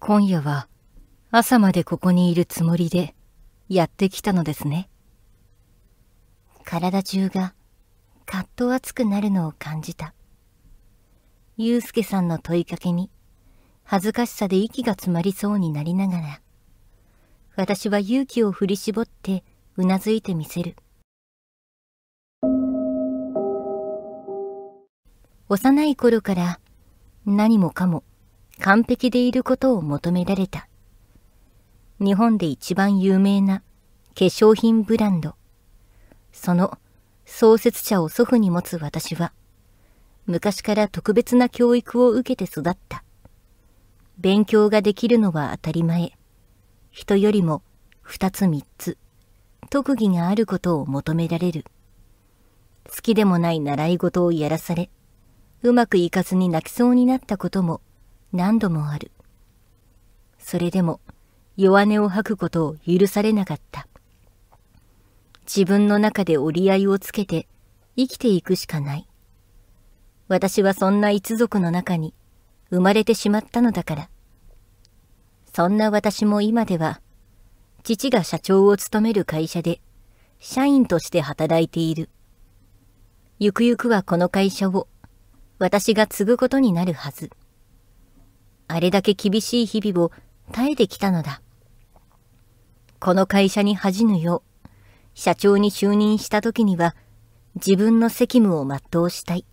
今夜は朝までここにいるつもりでやってきたのですね。体中がカッと熱くなるのを感じた。ゆうすけさんの問いかけに恥ずかしさで息が詰まりそうになりながら、私は勇気を振り絞ってうなずいてみせる。幼い頃から何もかも完璧でいることを求められた。日本で一番有名な化粧品ブランド。その創設者を祖父に持つ私は、昔から特別な教育を受けて育った。勉強ができるのは当たり前。人よりも二つ三つ、特技があることを求められる。好きでもない習い事をやらされ、うまくいかずに泣きそうになったことも何度もある。それでも弱音を吐くことを許されなかった。自分の中で折り合いをつけて生きていくしかない。私はそんな一族の中に生まれてしまったのだから。そんな私も今では、父が社長を務める会社で社員として働いている。ゆくゆくはこの会社を私が継ぐことになるはず。あれだけ厳しい日々を耐えてきたのだ。この会社に恥じぬよう、社長に就任した時には、自分の責務を全うしたい。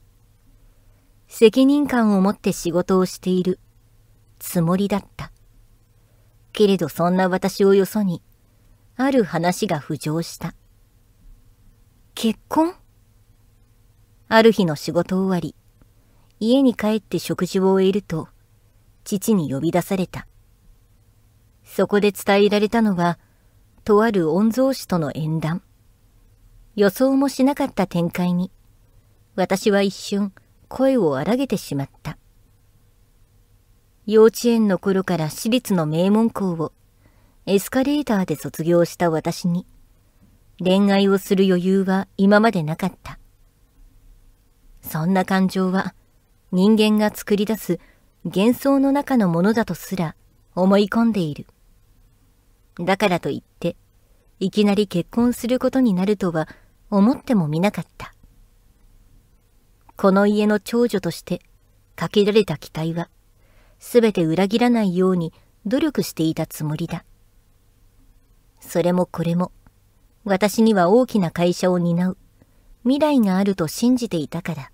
責任感を持って仕事をしているつもりだった。けれどそんな私をよそに、ある話が浮上した。結婚ある日の仕事終わり、家に帰って食事を終えると、父に呼び出された。そこで伝えられたのは、とある御曹司との縁談。予想もしなかった展開に、私は一瞬声を荒げてしまった。幼稚園の頃から私立の名門校をエスカレーターで卒業した私に、恋愛をする余裕は今までなかった。そんな感情は人間が作り出す幻想の中のものだとすら思い込んでいる。だからといって、いきなり結婚することになるとは思ってもみなかった。この家の長女としてかけられた期待は、すべて裏切らないように努力していたつもりだ。それもこれも、私には大きな会社を担う、未来があると信じていたから。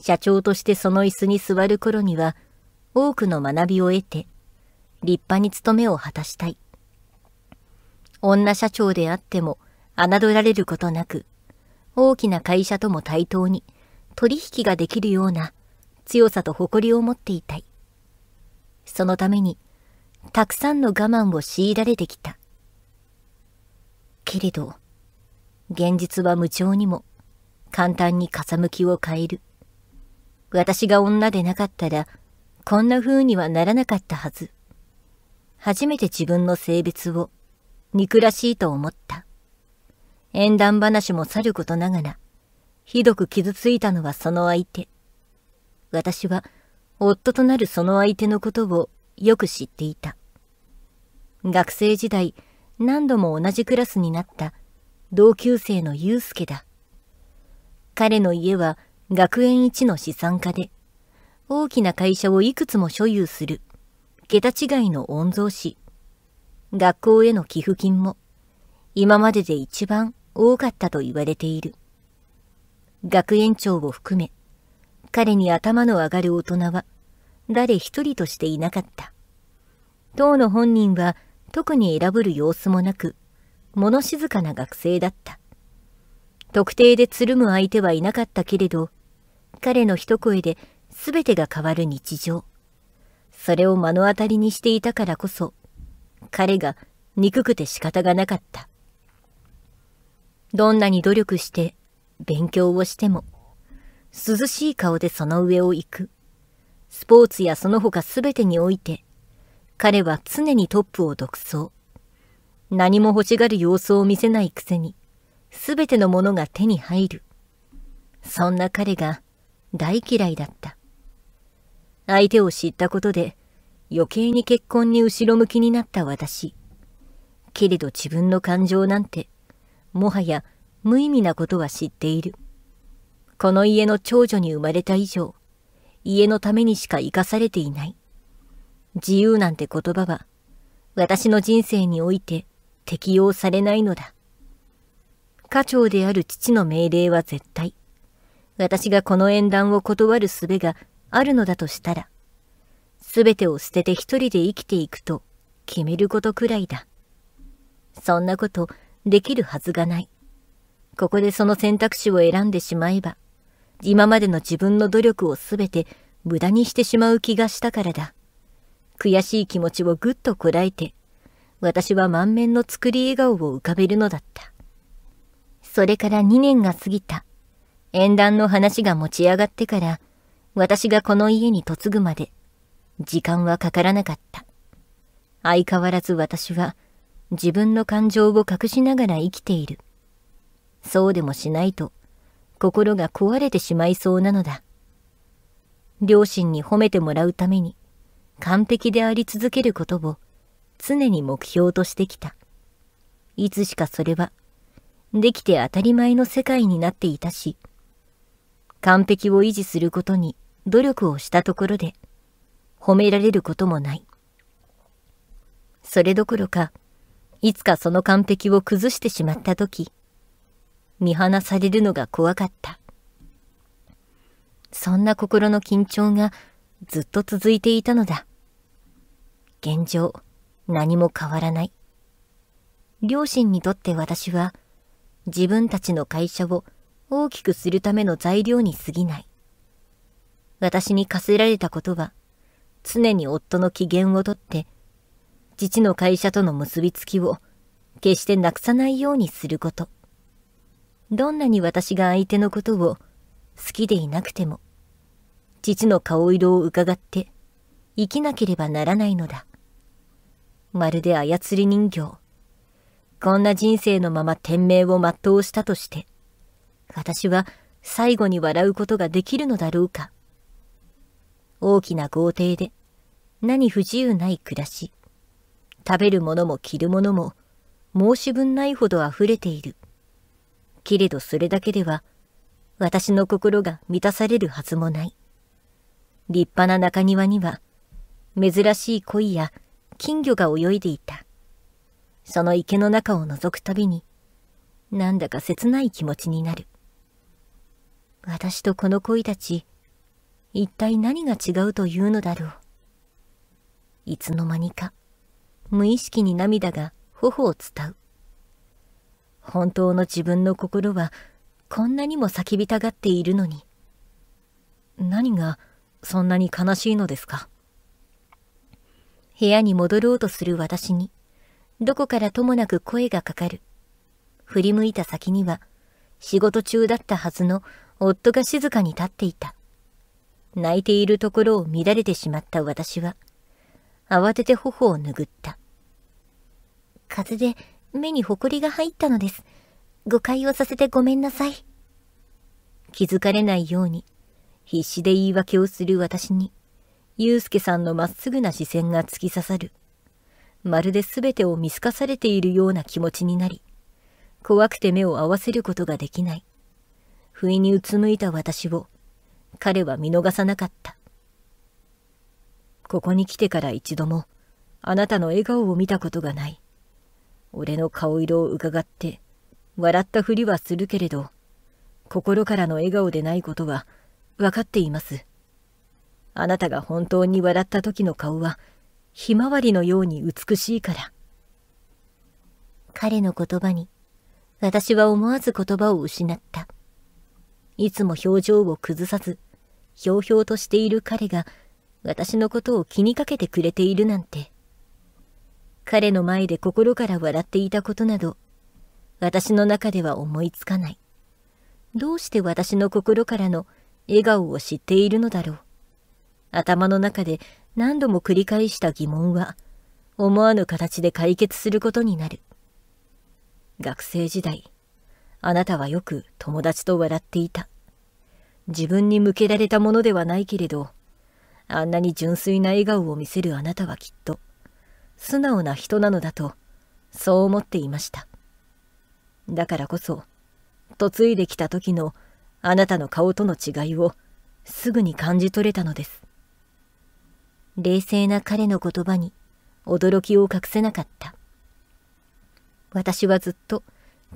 社長としてその椅子に座る頃には、多くの学びを得て、立派に務めを果たしたい。女社長であっても、侮られることなく、大きな会社とも対等に、取引ができるような強さと誇りを持っていたい。そのために、たくさんの我慢を強いられてきた。けれど、現実は無情にも簡単に向きを変える。私が女でなかったら、こんな風にはならなかったはず。初めて自分の性別を、憎らしいと思った。縁談話もさることながら、ひどく傷ついたのはその相手。私は、夫となるその相手のことをよく知っていた。学生時代、何度も同じクラスになった同級生の祐介だ。彼の家は学園一の資産家で、大きな会社をいくつも所有する、桁違いの御曹司。学校への寄付金も、今までで一番多かったと言われている。学園長を含め、彼に頭の上がる大人は、誰一人としていなかった。当の本人は特に選ぶる様子もなく、物静かな学生だった。特定でつるむ相手はいなかったけれど、彼の一声で全てが変わる日常。それを目の当たりにしていたからこそ、彼が憎くて仕方がなかった。どんなに努力して勉強をしても、涼しい顔でその上を行く。スポーツやその他全てにおいて、彼は常にトップを独走。何も欲しがる様子を見せないくせに、すべてのものが手に入る。そんな彼が大嫌いだった。相手を知ったことで余計に結婚に後ろ向きになった私。けれど自分の感情なんて、もはや無意味なことは知っている。この家の長女に生まれた以上、家のためにしか生かされていない。自由なんて言葉は、私の人生において適用されないのだ。家長である父の命令は絶対。私がこの縁談を断る術があるのだとしたら、すべてを捨てて一人で生きていくと決めることくらいだ。そんなことできるはずがない。ここでその選択肢を選んでしまえば、今までの自分の努力をすべて無駄にしてしまう気がしたからだ。悔しい気持ちをぐっとこらえて、私は満面の作り笑顔を浮かべるのだった。それから2年が過ぎた。縁談の話が持ち上がってから、私がこの家に嫁ぐまで、時間はかからなかった。相変わらず私は、自分の感情を隠しながら生きている。そうでもしないと、心が壊れてしまいそうなのだ。両親に褒めてもらうために、完璧であり続けることを、常に目標としてきた。いつしかそれは、できて当たり前の世界になっていたし、完璧を維持することに努力をしたところで、褒められることもない。それどころか、いつかその完璧を崩してしまったとき、見放されるのが怖かった。そんな心の緊張がずっと続いていたのだ。現状、何も変わらない。両親にとって私は、自分たちの会社を大きくするための材料に過ぎない。私に課せられたことは、常に夫の機嫌をとって、父の会社との結びつきを決してなくさないようにすること。どんなに私が相手のことを好きでいなくても、父の顔色を伺って生きなければならないのだ。まるで操り人形。こんな人生のまま天命を全うしたとして、私は最後に笑うことができるのだろうか。大きな豪邸で、何不自由ない暮らし。食べるものも着るものも、申し分ないほど溢れている。けれどそれだけでは、私の心が満たされるはずもない。立派な中庭には、珍しい鯉や金魚が泳いでいた。その池の中を覗くたびに、なんだか切ない気持ちになる。私とこの恋たち、一体何が違うというのだろう。いつの間にか、無意識に涙が頬を伝う。本当の自分の心は、こんなにも叫びたがっているのに。何が、そんなに悲しいのですか部屋に戻ろうとする私に、どこからともなく声がかかる。振り向いた先には、仕事中だったはずの夫が静かに立っていた。泣いているところを見られてしまった私は、慌てて頬を拭った。風で目にりが入ったのです。誤解をさせてごめんなさい。気づかれないように、必死で言い訳をする私に、ゆうすけさんのまっすぐな視線が突き刺さる。まるで全てを見透かされているような気持ちになり、怖くて目を合わせることができない。不意にうつむいた私を、彼は見逃さなかった。ここに来てから一度も、あなたの笑顔を見たことがない。俺の顔色をうかがって、笑ったふりはするけれど、心からの笑顔でないことは分かっています。あなたが本当に笑った時の顔は、ひまわりのように美しいから。彼の言葉に、私は思わず言葉を失った。いつも表情を崩さず、ひょうひょうとしている彼が、私のことを気にかけてくれているなんて。彼の前で心から笑っていたことなど、私の中では思いつかない。どうして私の心からの笑顔を知っているのだろう。頭の中で何度も繰り返した疑問は、思わぬ形で解決することになる。学生時代、あなたはよく友達と笑っていた。自分に向けられたものではないけれど、あんなに純粋な笑顔を見せるあなたはきっと、素直な人なのだと、そう思っていました。だからこそ、嫁いできた時のあなたの顔との違いをすぐに感じ取れたのです。冷静な彼の言葉に驚きを隠せなかった。私はずっと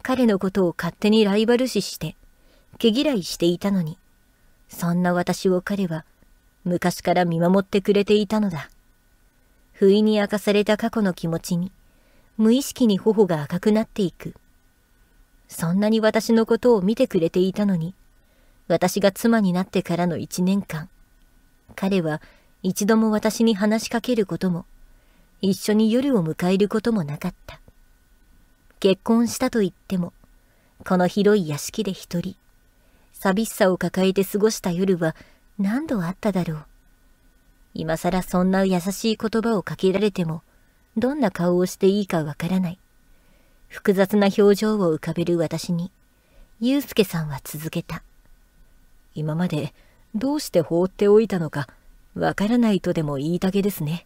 彼のことを勝手にライバル視して、毛嫌いしていたのに、そんな私を彼は昔から見守ってくれていたのだ。不意に明かされた過去の気持ちに、無意識に頬が赤くなっていく。そんなに私のことを見てくれていたのに、私が妻になってからの一年間、彼は一度も私に話しかけることも、一緒に夜を迎えることもなかった。結婚したと言っても、この広い屋敷で一人、寂しさを抱えて過ごした夜は何度あっただろう。今更そんな優しい言葉をかけられても、どんな顔をしていいかわからない。複雑な表情を浮かべる私に、祐介さんは続けた。今までどうして放っておいたのか、わからないとでも言いたげですね。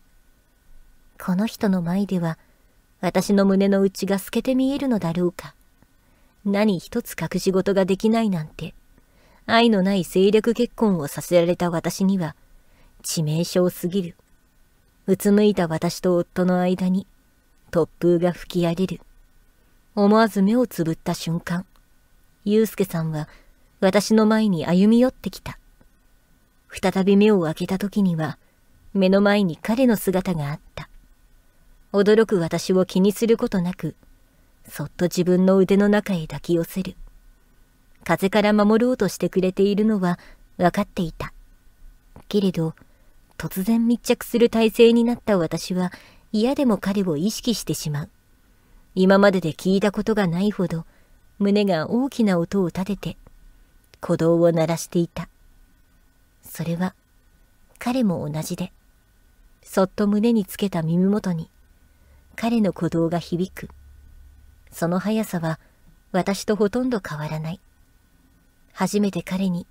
この人の前では、私の胸の内が透けて見えるのだろうか。何一つ隠し事ができないなんて、愛のない政略結婚をさせられた私には、致命傷すぎる。うつむいた私と夫の間に、突風が吹き荒れる。思わず目をつぶった瞬間、祐介さんは私の前に歩み寄ってきた。再び目を開けた時には、目の前に彼の姿があった。驚く私を気にすることなく、そっと自分の腕の中へ抱き寄せる。風から守ろうとしてくれているのは分かっていた。けれど、突然密着する体制になった私は嫌でも彼を意識してしまう。今までで聞いたことがないほど、胸が大きな音を立てて、鼓動を鳴らしていた。それは、彼も同じで、そっと胸につけた耳元に、彼の鼓動が響く。その速さは私とほとんど変わらない。初めて彼に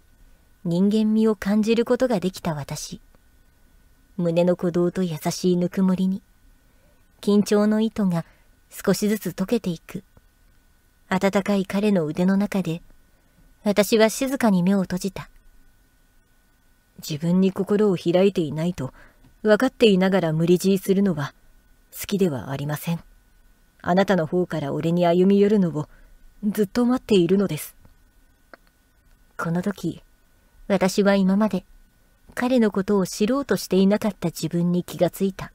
人間味を感じることができた私。胸の鼓動と優しいぬくもりに、緊張の糸が少しずつ溶けていく。暖かい彼の腕の中で、私は静かに目を閉じた。自分に心を開いていないと分かっていながら無理強いするのは好きではありません。あなたの方から俺に歩み寄るのをずっと待っているのです。この時、私は今まで彼のことを知ろうとしていなかった自分に気がついた。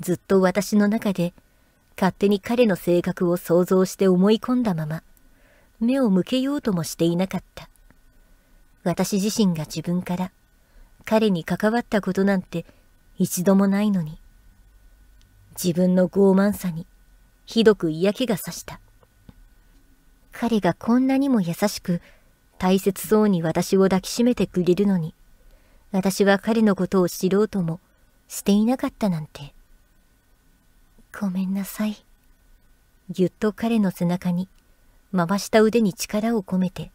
ずっと私の中で勝手に彼の性格を想像して思い込んだまま、目を向けようともしていなかった。私自身が自分から彼に関わったことなんて一度もないのに、自分の傲慢さにひどく嫌気がさした彼がこんなにも優しく大切そうに私を抱きしめてくれるのに私は彼のことを知ろうともしていなかったなんてごめんなさいぎゅっと彼の背中に回した腕に力を込めて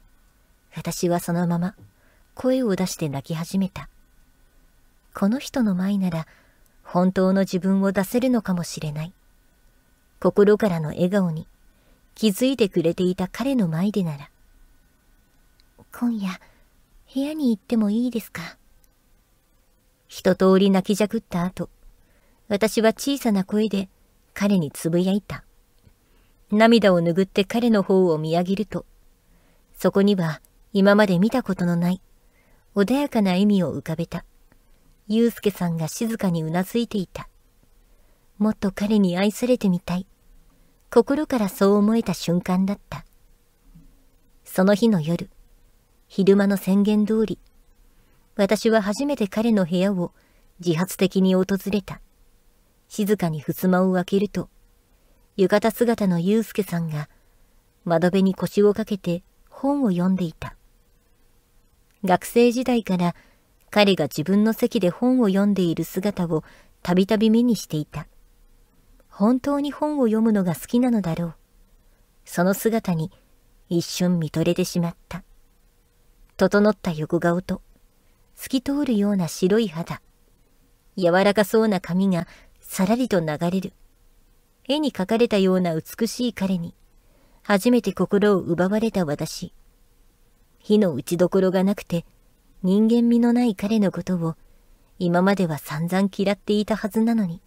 私はそのまま声を出して泣き始めたこの人の前なら本当の自分を出せるのかもしれない。心からの笑顔に気づいてくれていた彼の前でなら。今夜、部屋に行ってもいいですか一通り泣きじゃくった後、私は小さな声で彼につぶやいた。涙を拭って彼の方を見上げると、そこには今まで見たことのない穏やかな笑みを浮かべた。ゆうすけさんが静かにうなずいていた。もっと彼に愛されてみたい。心からそう思えた瞬間だった。その日の夜、昼間の宣言通り、私は初めて彼の部屋を自発的に訪れた。静かに襖を開けると、浴衣姿のゆうすけさんが窓辺に腰をかけて本を読んでいた。学生時代から彼が自分の席で本を読んでいる姿をたびたび目にしていた。本当に本を読むのが好きなのだろう。その姿に一瞬見とれてしまった。整った横顔と、透き通るような白い肌。柔らかそうな髪がさらりと流れる。絵に描かれたような美しい彼に、初めて心を奪われた私。火の打ちどころがなくて人間味のない彼のことを今までは散々嫌っていたはずなのに、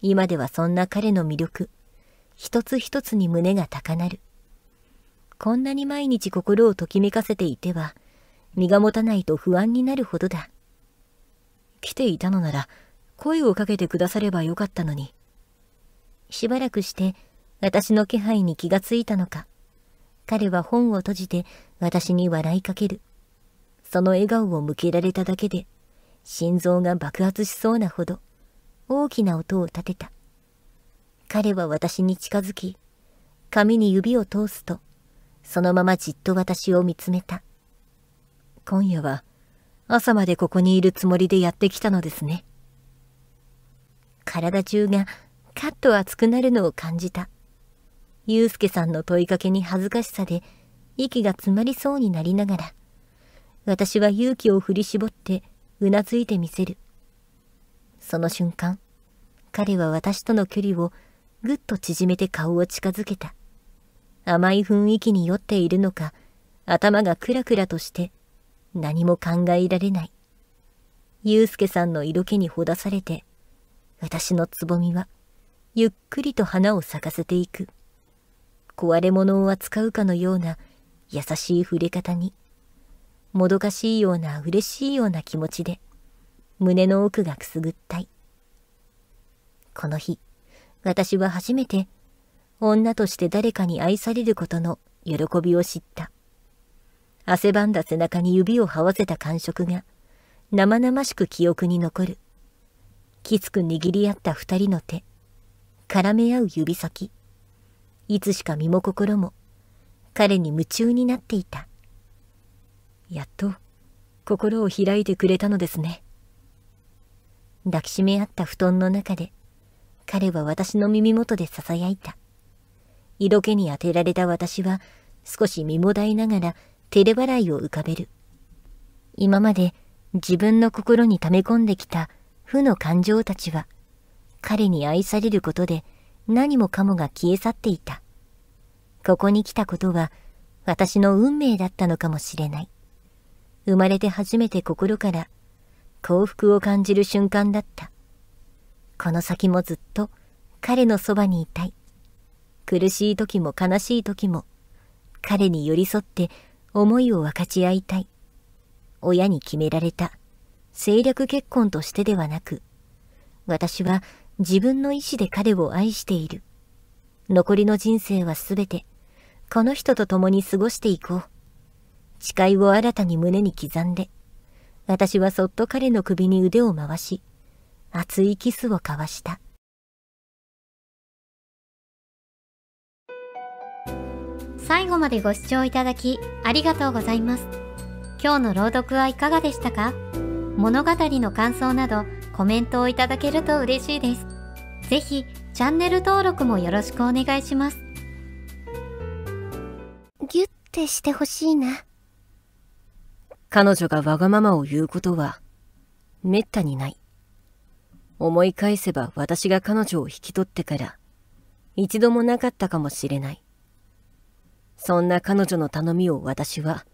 今ではそんな彼の魅力、一つ一つに胸が高鳴る。こんなに毎日心をときめかせていては、身が持たないと不安になるほどだ。来ていたのなら、声をかけてくださればよかったのに。しばらくして、私の気配に気がついたのか。彼は本を閉じて私に笑いかける。その笑顔を向けられただけで、心臓が爆発しそうなほど、大きな音を立てた。彼は私に近づき、髪に指を通すと、そのままじっと私を見つめた。今夜は、朝までここにいるつもりでやってきたのですね。体中がカッと熱くなるのを感じた。ゆうすけさんの問いかけに恥ずかしさで、息が詰まりそうになりながら、私は勇気を振り絞ってうなずいてみせる。その瞬間、彼は私との距離をぐっと縮めて顔を近づけた。甘い雰囲気に酔っているのか、頭がクラクラとして何も考えられない。祐介さんの色気にほだされて、私のつぼみはゆっくりと花を咲かせていく。壊れ物を扱うかのような優しい触れ方に、もどかしいような嬉しいような気持ちで、胸の奥がくすぐったい。この日、私は初めて、女として誰かに愛されることの喜びを知った。汗ばんだ背中に指を這わせた感触が、生々しく記憶に残る。きつく握り合った二人の手、絡め合う指先。いつしか身も心も、彼に夢中になっていた。やっと心を開いてくれたのですね。抱きしめ合った布団の中で、彼は私の耳元で囁いた。色気に当てられた私は少し身もだえながら照れ払いを浮かべる。今まで自分の心に溜め込んできた負の感情たちは、彼に愛されることで何もかもが消え去っていた。ここに来たことは私の運命だったのかもしれない。生まれて初めて心から幸福を感じる瞬間だった。この先もずっと彼のそばにいたい。苦しい時も悲しい時も彼に寄り添って思いを分かち合いたい。親に決められた政略結婚としてではなく、私は自分の意志で彼を愛している。残りの人生はすべて、この人と共に過ごしていこう。視界を新たに胸に刻んで、私はそっと彼の首に腕を回し、熱いキスを交わした。最後までご視聴いただきありがとうございます。今日の朗読はいかがでしたか物語の感想などコメントをいただけると嬉しいです。ぜひチャンネル登録もよろしくお願いします。ギュッてしてほしいな。彼女がわがままを言うことは、めったにない。思い返せば私が彼女を引き取ってから、一度もなかったかもしれない。そんな彼女の頼みを私は、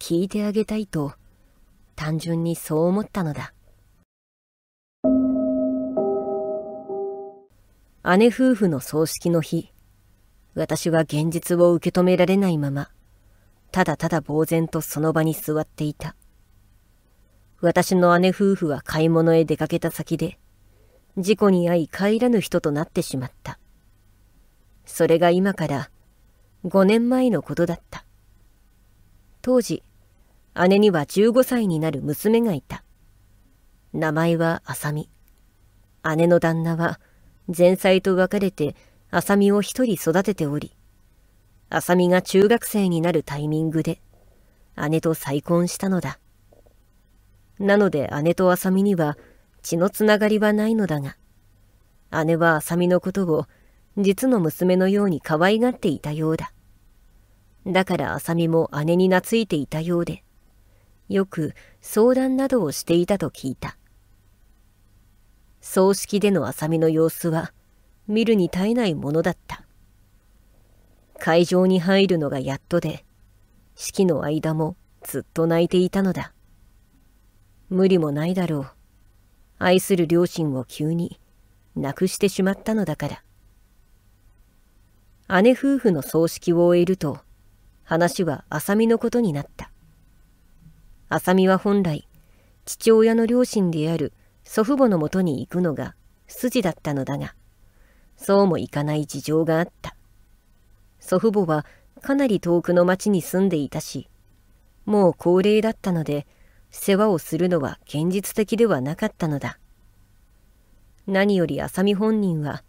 聞いてあげたいと、単純にそう思ったのだ。姉夫婦の葬式の日、私は現実を受け止められないまま、ただただ呆然とその場に座っていた。私の姉夫婦は買い物へ出かけた先で、事故に遭い帰らぬ人となってしまった。それが今から5年前のことだった。当時、姉には15歳になる娘がいた。名前は浅見。姉の旦那は前妻と別れて浅見を一人育てており、浅見が中学生になるタイミングで、姉と再婚したのだ。なので姉と浅見には血のつながりはないのだが、姉は浅見のことを実の娘のように可愛がっていたようだ。だから浅見も姉に懐いていたようで、よく相談などをしていたと聞いた。葬式での浅見の様子は見るに耐えないものだった。会場に入るのがやっとで、式の間もずっと泣いていたのだ。無理もないだろう。愛する両親を急に亡くしてしまったのだから。姉夫婦の葬式を終えると、話は浅見のことになった。浅見は本来、父親の両親である祖父母のもとに行くのが筋だったのだが、そうもいかない事情があった。祖父母はかなり遠くの町に住んでいたし、もう高齢だったので、世話をするのは現実的ではなかったのだ。何より浅見本人は、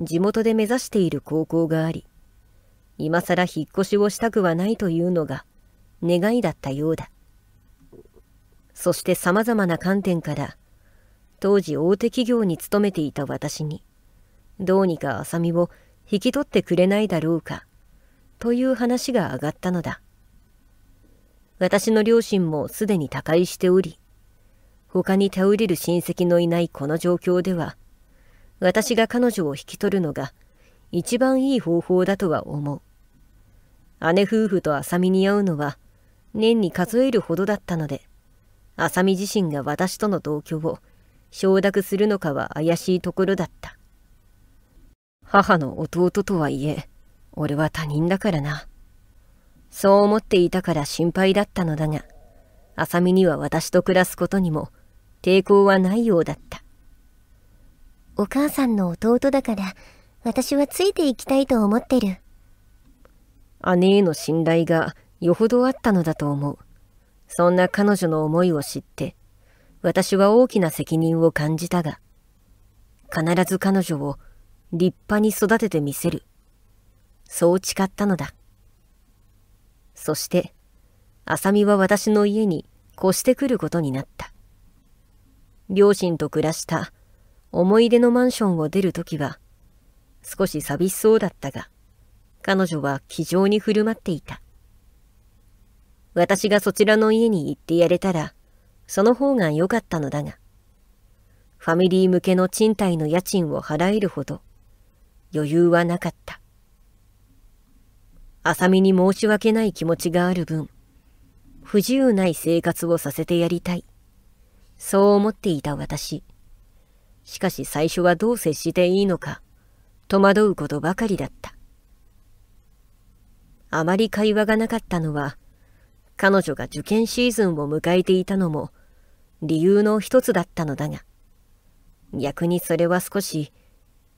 地元で目指している高校があり、今更引っ越しをしたくはないというのが、願いだったようだ。そして様々な観点から、当時大手企業に勤めていた私に、どうにか浅見を引き取ってくれないだろうか、という話が上がったのだ。私の両親もすでに他界しており、他に頼れる親戚のいないこの状況では、私が彼女を引き取るのが一番いい方法だとは思う。姉夫婦と浅見に会うのは年に数えるほどだったので、浅見自身が私との同居を承諾するのかは怪しいところだった。母の弟とはいえ、俺は他人だからな。そう思っていたから心配だったのだが、浅見には私と暮らすことにも抵抗はないようだった。お母さんの弟だから、私はついていきたいと思ってる。姉への信頼がよほどあったのだと思う。そんな彼女の思いを知って、私は大きな責任を感じたが、必ず彼女を立派に育ててみせるそう誓ったのだ。そして、さみは私の家に越してくることになった。両親と暮らした思い出のマンションを出るときは、少し寂しそうだったが、彼女は気丈に振る舞っていた。私がそちらの家に行ってやれたら、その方が良かったのだが、ファミリー向けの賃貸の家賃を払えるほど余裕はなかった。浅見に申し訳ない気持ちがある分、不自由ない生活をさせてやりたい。そう思っていた私。しかし最初はどう接していいのか、戸惑うことばかりだった。あまり会話がなかったのは、彼女が受験シーズンを迎えていたのも、理由の一つだったのだが、逆にそれは少し、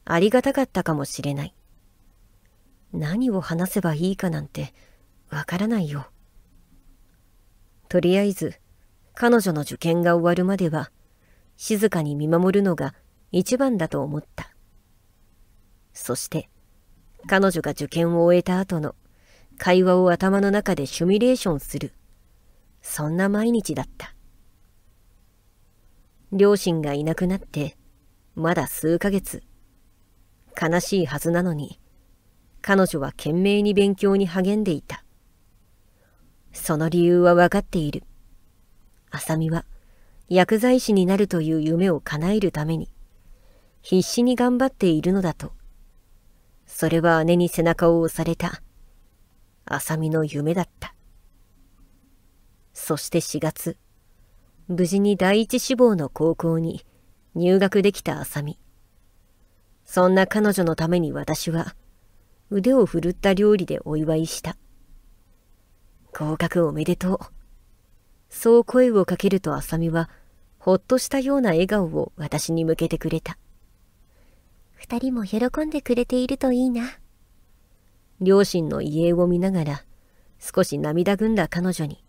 ありがたかったかもしれない。何を話せばいいかなんてわからないよ。とりあえず、彼女の受験が終わるまでは、静かに見守るのが一番だと思った。そして、彼女が受験を終えた後の会話を頭の中でシミュレーションする。そんな毎日だった。両親がいなくなって、まだ数ヶ月。悲しいはずなのに、彼女は懸命に勉強に励んでいた。その理由は分かっている。麻美は薬剤師になるという夢を叶えるために、必死に頑張っているのだと。それは姉に背中を押された、麻美の夢だった。そして4月、無事に第一志望の高校に入学できた麻美。そんな彼女のために私は、腕を振るった料理でお祝いした。合格おめでとう。そう声をかけると浅見は、ほっとしたような笑顔を私に向けてくれた。二人も喜んでくれているといいな。両親の遺影を見ながら、少し涙ぐんだ彼女に、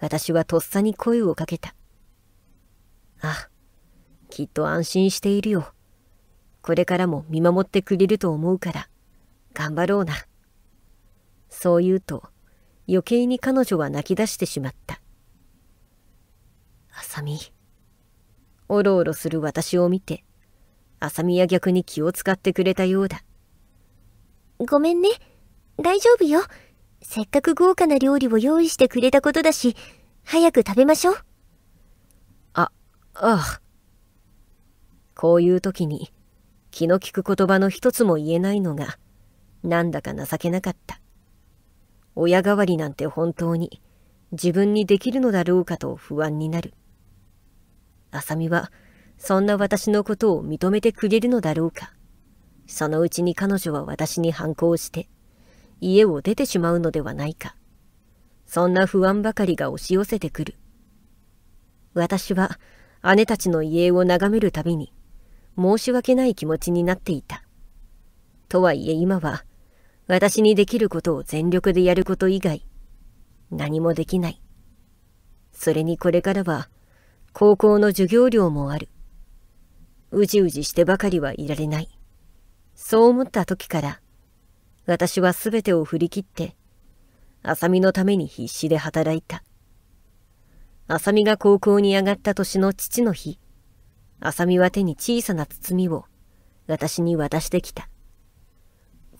私はとっさに声をかけた。あ、きっと安心しているよ。これからも見守ってくれると思うから。頑張ろうな。そう言うと余計に彼女は泣き出してしまった。あさみ、おろおろする私を見て、あさみは逆に気を使ってくれたようだ。ごめんね。大丈夫よ。せっかく豪華な料理を用意してくれたことだし、早く食べましょう。あ、ああ。こういう時に気の利く言葉の一つも言えないのが、なんだか情けなかった。親代わりなんて本当に自分にできるのだろうかと不安になる。あさみはそんな私のことを認めてくれるのだろうか。そのうちに彼女は私に反抗して家を出てしまうのではないか。そんな不安ばかりが押し寄せてくる。私は姉たちの遺影を眺めるたびに申し訳ない気持ちになっていた。とはいえ今は、私にできることを全力でやること以外、何もできない。それにこれからは、高校の授業料もある。うじうじしてばかりはいられない。そう思った時から、私は全てを振り切って、浅見のために必死で働いた。浅見が高校に上がった年の父の日、浅見は手に小さな包みを私に渡してきた。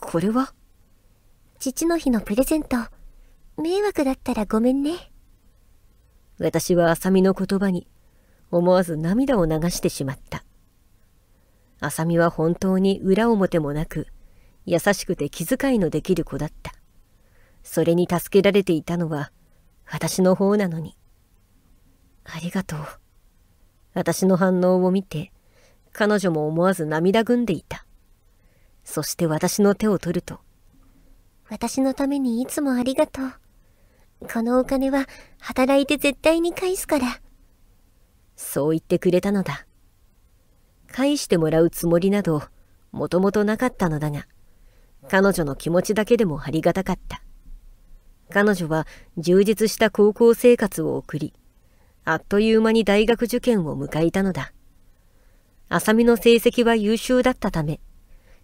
これは父の日のプレゼント。迷惑だったらごめんね。私は浅見の言葉に思わず涙を流してしまった。浅見は本当に裏表もなく、優しくて気遣いのできる子だった。それに助けられていたのは私の方なのに。ありがとう。私の反応を見て、彼女も思わず涙ぐんでいた。そして私の手を取ると。私のためにいつもありがとう。このお金は働いて絶対に返すから。そう言ってくれたのだ。返してもらうつもりなど、もともとなかったのだが、彼女の気持ちだけでもありがたかった。彼女は充実した高校生活を送り、あっという間に大学受験を迎えたのだ。浅見の成績は優秀だったため、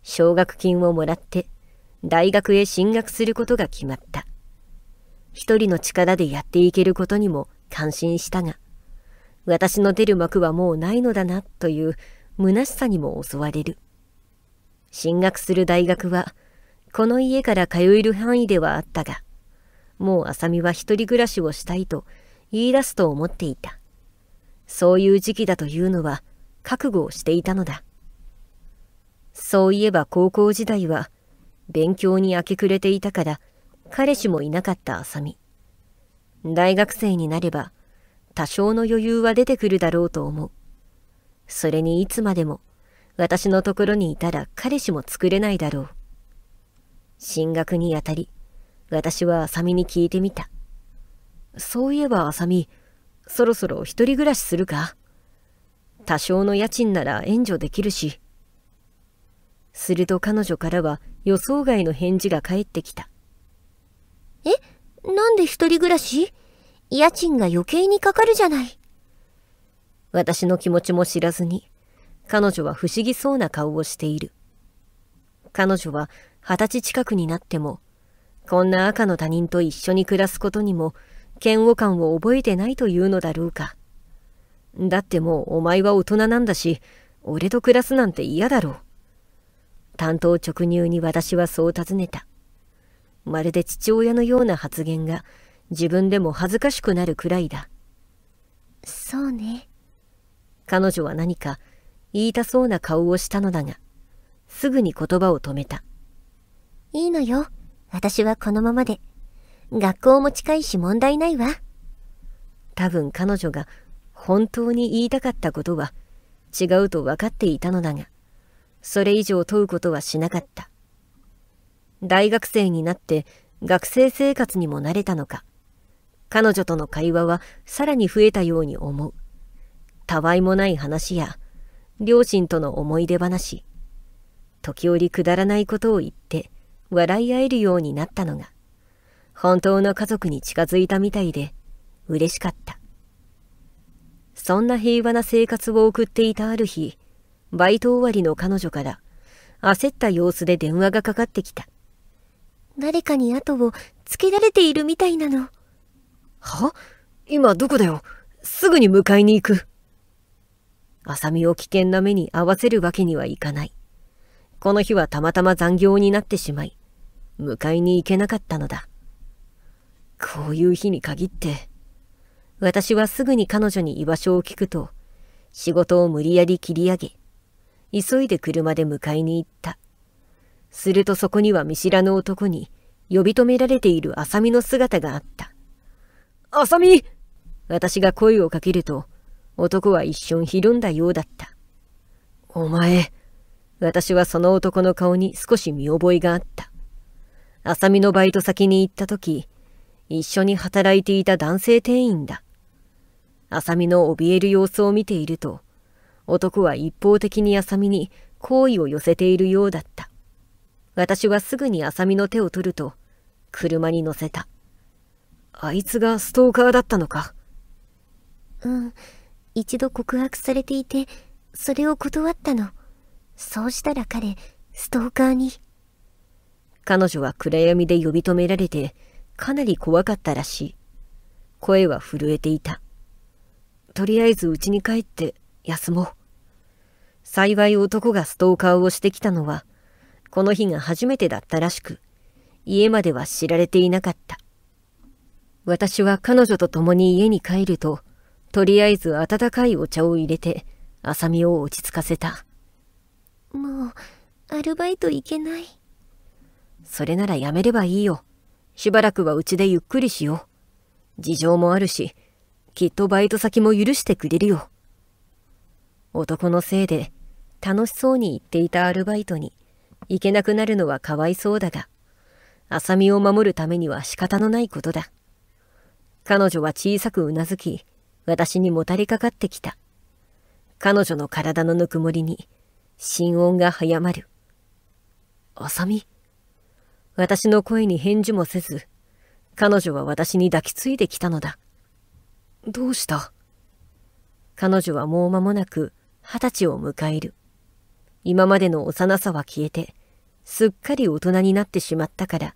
奨学金をもらって大学へ進学することが決まった。一人の力でやっていけることにも感心したが、私の出る幕はもうないのだなという虚しさにも襲われる。進学する大学は、この家から通える範囲ではあったが、もう浅見は一人暮らしをしたいと言い出すと思っていた。そういう時期だというのは覚悟をしていたのだ。そういえば高校時代は勉強に明け暮れていたから彼氏もいなかったあさみ。大学生になれば多少の余裕は出てくるだろうと思う。それにいつまでも私のところにいたら彼氏も作れないだろう。進学にあたり、私はあさみに聞いてみた。そういえばあさみ、そろそろ一人暮らしするか多少の家賃なら援助できるし。すると彼女からは予想外の返事が返ってきた。えなんで一人暮らし家賃が余計にかかるじゃない。私の気持ちも知らずに、彼女は不思議そうな顔をしている。彼女は二十歳近くになっても、こんな赤の他人と一緒に暮らすことにも、嫌悪感を覚えてないというのだろうか。だってもうお前は大人なんだし、俺と暮らすなんて嫌だろう。担当直入に私はそう尋ねた。まるで父親のような発言が自分でも恥ずかしくなるくらいだ。そうね。彼女は何か言いたそうな顔をしたのだが、すぐに言葉を止めた。いいのよ。私はこのままで。学校も近いし問題ないわ。多分彼女が本当に言いたかったことは違うと分かっていたのだが、それ以上問うことはしなかった。大学生になって学生生活にも慣れたのか、彼女との会話はさらに増えたように思う。たわいもない話や、両親との思い出話、時折くだらないことを言って笑い合えるようになったのが、本当の家族に近づいたみたいで嬉しかった。そんな平和な生活を送っていたある日、バイト終わりの彼女から焦った様子で電話がかかってきた。誰かに後をつけられているみたいなの。は今どこだよすぐに迎えに行く。浅見を危険な目に合わせるわけにはいかない。この日はたまたま残業になってしまい、迎えに行けなかったのだ。こういう日に限って、私はすぐに彼女に居場所を聞くと、仕事を無理やり切り上げ、急いで車で迎えに行った。するとそこには見知らぬ男に呼び止められている浅見の姿があった。浅見私が声をかけると、男は一瞬ひるんだようだった。お前、私はその男の顔に少し見覚えがあった。浅見のバイト先に行った時、一緒に働いていた男性店員だ。浅見の怯える様子を見ていると、男は一方的に浅見に好意を寄せているようだった。私はすぐに浅見の手を取ると、車に乗せた。あいつがストーカーだったのか。うん、一度告白されていて、それを断ったの。そうしたら彼、ストーカーに。彼女は暗闇で呼び止められて、かなり怖かったらしい。声は震えていた。とりあえず家に帰って休もう。幸い男がストーカーをしてきたのは、この日が初めてだったらしく、家までは知られていなかった。私は彼女と共に家に帰ると、とりあえず温かいお茶を入れて、麻美を落ち着かせた。もう、アルバイト行けない。それならやめればいいよ。しばらくはうちでゆっくりしよう。事情もあるし、きっとバイト先も許してくれるよ。男のせいで楽しそうに行っていたアルバイトに行けなくなるのはかわいそうだが、浅見を守るためには仕方のないことだ。彼女は小さくうなずき、私にもたれかかってきた。彼女の体のぬくもりに、心音が早まる。さみ。私の声に返事もせず、彼女は私に抱きついてきたのだ。どうした彼女はもう間もなく、二十歳を迎える。今までの幼さは消えて、すっかり大人になってしまったから、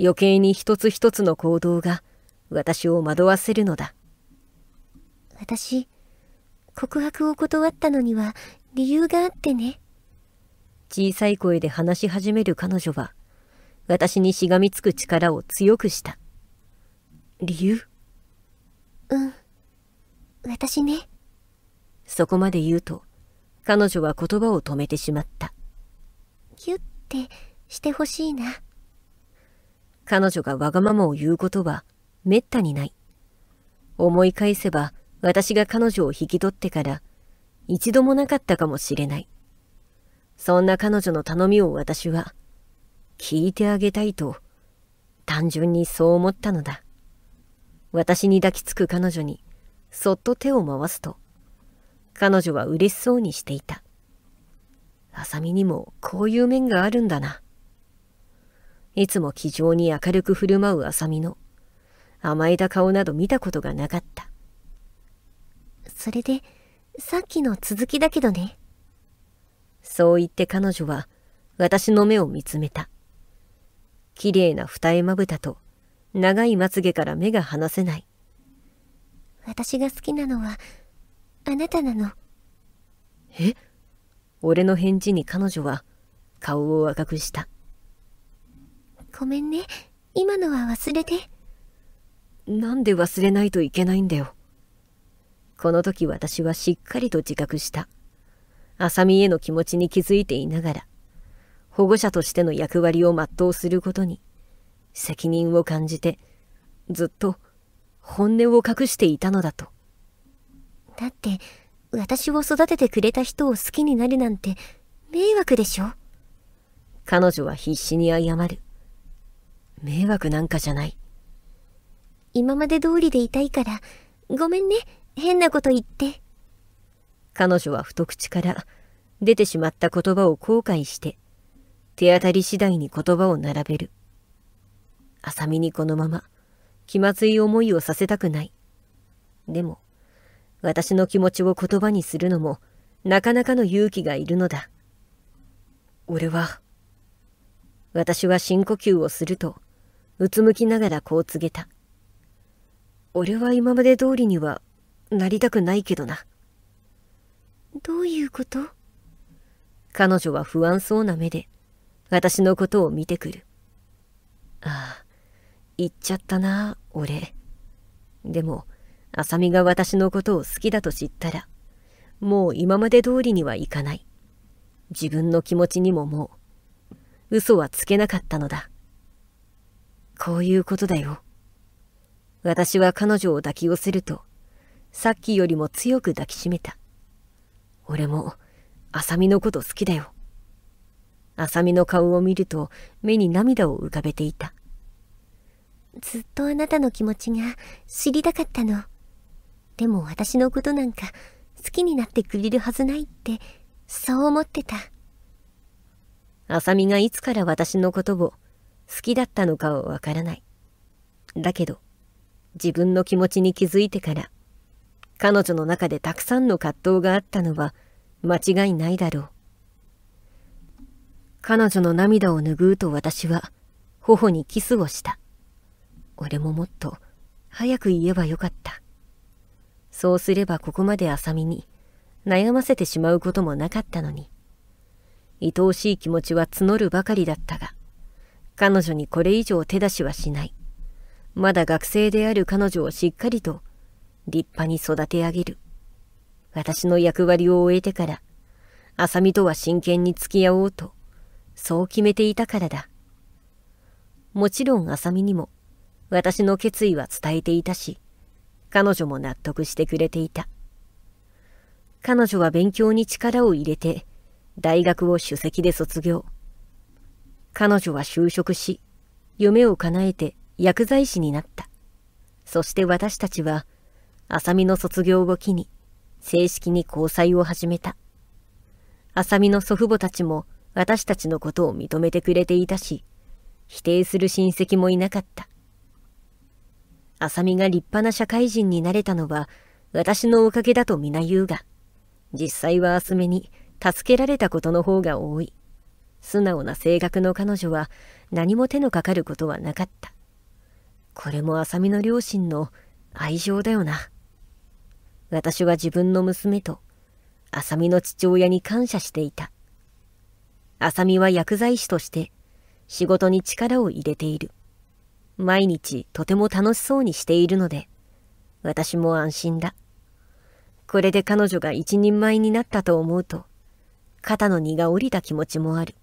余計に一つ一つの行動が私を惑わせるのだ。私、告白を断ったのには理由があってね。小さい声で話し始める彼女は、私にしがみつく力を強くした。理由うん。私ね。そこまで言うと、彼女は言葉を止めてしまった。ギュッてしてほしいな。彼女がわがままを言うことはめったにない。思い返せば私が彼女を引き取ってから一度もなかったかもしれない。そんな彼女の頼みを私は聞いてあげたいと単純にそう思ったのだ。私に抱きつく彼女にそっと手を回すと彼女は嬉しそうにしていた。あさみにもこういう面があるんだな。いつも気丈に明るく振る舞うあさみの甘えた顔など見たことがなかった。それで、さっきの続きだけどね。そう言って彼女は私の目を見つめた。綺麗な二重まぶたと長いまつげから目が離せない。私が好きなのはあなたなの。え俺の返事に彼女は顔を赤くした。ごめんね。今のは忘れて。なんで忘れないといけないんだよ。この時私はしっかりと自覚した。さみへの気持ちに気づいていながら、保護者としての役割を全うすることに、責任を感じて、ずっと本音を隠していたのだと。だって、私を育ててくれた人を好きになるなんて、迷惑でしょ彼女は必死に謝る。迷惑なんかじゃない。今まで通りでいたいから、ごめんね、変なこと言って。彼女は太口から出てしまった言葉を後悔して、手当たり次第に言葉を並べる。浅見にこのまま気まずい思いをさせたくない。でも、私の気持ちを言葉にするのもなかなかの勇気がいるのだ。俺は、私は深呼吸をすると、うつむきながらこう告げた。俺は今まで通りにはなりたくないけどな。どういうこと彼女は不安そうな目で私のことを見てくる。ああ、言っちゃったな、俺。でも、浅見が私のことを好きだと知ったら、もう今まで通りにはいかない。自分の気持ちにももう、嘘はつけなかったのだ。こういうことだよ。私は彼女を抱き寄せると、さっきよりも強く抱きしめた。俺も、浅見のこと好きだよ。浅見の顔を見ると、目に涙を浮かべていた。ずっとあなたの気持ちが知りたかったの。でも私のことなんか好きになってくれるはずないって、そう思ってた。あさみがいつから私のことを好きだったのかはわからない。だけど、自分の気持ちに気づいてから、彼女の中でたくさんの葛藤があったのは間違いないだろう。彼女の涙を拭うと私は、頬にキスをした。俺ももっと、早く言えばよかった。そうすればここまで浅見に悩ませてしまうこともなかったのに愛おしい気持ちは募るばかりだったが彼女にこれ以上手出しはしないまだ学生である彼女をしっかりと立派に育て上げる私の役割を終えてから浅見とは真剣に付き合おうとそう決めていたからだもちろん浅見にも私の決意は伝えていたし彼女も納得してくれていた。彼女は勉強に力を入れて、大学を首席で卒業。彼女は就職し、夢を叶えて薬剤師になった。そして私たちは、さみの卒業を機に、正式に交際を始めた。さみの祖父母たちも私たちのことを認めてくれていたし、否定する親戚もいなかった。浅見が立派な社会人になれたのは、私のおかげだと皆言うが、実際は浅めに助けられたことの方が多い。素直な性格の彼女は何も手のかかることはなかった。これも浅見の両親の愛情だよな。私は自分の娘と、浅見の父親に感謝していた。浅見は薬剤師として、仕事に力を入れている。毎日とても楽しそうにしているので、私も安心だ。これで彼女が一人前になったと思うと、肩の荷が下りた気持ちもある。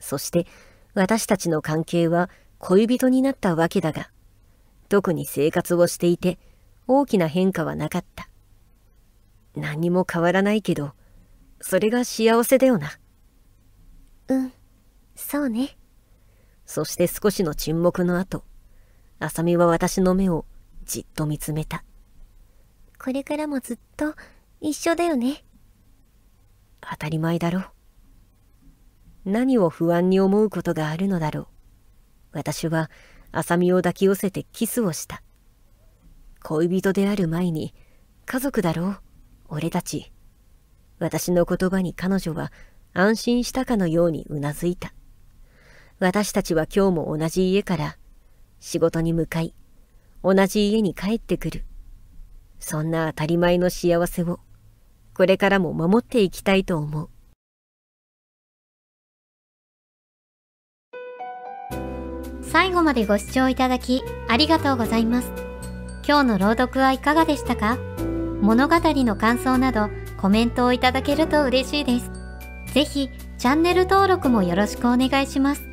そして私たちの関係は恋人になったわけだが、特に生活をしていて大きな変化はなかった。何にも変わらないけど、それが幸せだよな。うん、そうね。そして少しの沈黙の後、浅見は私の目をじっと見つめた。これからもずっと一緒だよね。当たり前だろう。何を不安に思うことがあるのだろう。私は浅見を抱き寄せてキスをした。恋人である前に、家族だろう、俺たち。私の言葉に彼女は安心したかのようにうなずいた。私たちは今日も同じ家から仕事に向かい、同じ家に帰ってくる。そんな当たり前の幸せを、これからも守っていきたいと思う。最後までご視聴いただきありがとうございます。今日の朗読はいかがでしたか物語の感想などコメントをいただけると嬉しいです。ぜひチャンネル登録もよろしくお願いします。